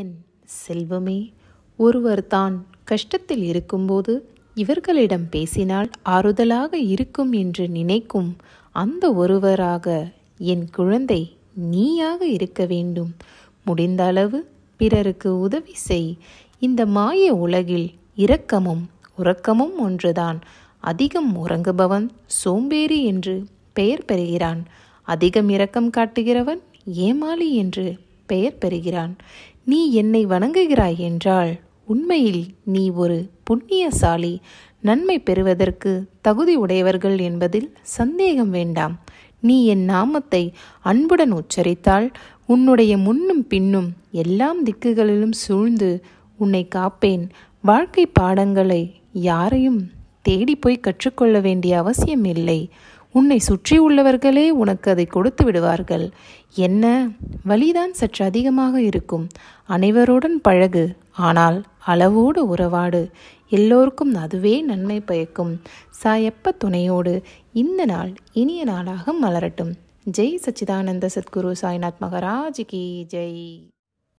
என் செல்வமே ஒருவர் தான் கஷ்டத்தில் இருக்கும்போது இவர்களிடம் பேசினால் ஆறுதலாக இருக்கும் என்று நினைக்கும் அந்த ஒருவராக என் குழந்தை நீயாக இருக்க வேண்டும் முடிந்த அளவு பிறருக்கு உதவி செய் இந்த மாய உலகில் இரக்கமும் உறக்கமும் ஒன்றுதான் அதிகம் உறங்குபவன் சோம்பேறி என்று பெயர் பெறுகிறான் அதிகம் இரக்கம் காட்டுகிறவன் ஏமாளி என்று பெயர் பெறுகிறான் நீ என்னை வணங்குகிறாய் என்றால் உண்மையில் நீ ஒரு புண்ணியசாலி நன்மை பெறுவதற்கு தகுதி உடையவர்கள் என்பதில் சந்தேகம் வேண்டாம் நீ என் நாமத்தை அன்புடன் உச்சரித்தால் உன்னுடைய முன்னும் பின்னும் எல்லாம் திக்குகளிலும் சூழ்ந்து உன்னை காப்பேன் வாழ்க்கை பாடங்களை யாரையும் தேடி போய் கற்றுக்கொள்ள வேண்டிய அவசியம் இல்லை உன்னை சுற்றி உள்ளவர்களே உனக்கு அதை கொடுத்து விடுவார்கள் என்ன வலிதான் சற்று அதிகமாக இருக்கும் அனைவருடன் பழகு ஆனால் அளவோடு உறவாடு எல்லோருக்கும் அதுவே நன்மை பயக்கும் சாயப்ப துணையோடு இந்த நாள் இனிய நாளாக மலரட்டும் ஜெய் சச்சிதானந்த சத்குரு சாய்நாத் மகராஜ் கி ஜெய்